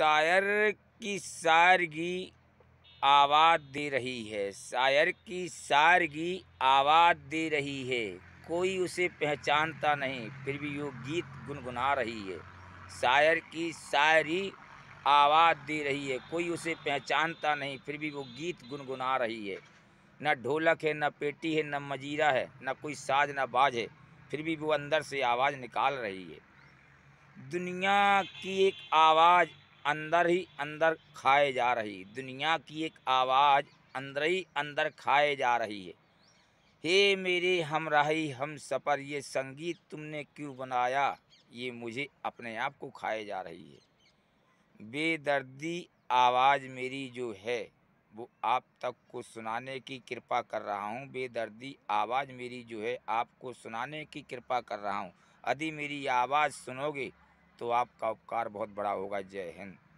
शायर की सारगी आवाज़ दे रही है शायर की सारगी आवाज़ दे रही है कोई उसे पहचानता नहीं फिर भी वो गीत गुनगुना रही है शायर की शायरी आवाज़ दे रही है कोई उसे पहचानता नहीं फिर भी वो गीत गुनगुना रही है न ढोलक है न पेटी है न मजीरा है न कोई साज न बाज है फिर भी वो अंदर से आवाज़ निकाल रही है दुनिया की एक आवाज़ अंदर ही अंदर खाए जा रही दुनिया की एक आवाज़ अंदर ही अंदर खाए जा रही है हे मेरे हम राही हम सफ़र ये संगीत तुमने क्यों बनाया ये मुझे अपने आप को खाए जा रही है बेदर्दी आवाज़ मेरी जो है वो आप तक को सुनाने की कृपा कर रहा हूँ बेदर्दी आवाज़ मेरी जो है आपको सुनाने की कृपा कर रहा हूँ यदि मेरी आवाज़ सुनोगे तो आपका उपकार बहुत बड़ा होगा जय हिंद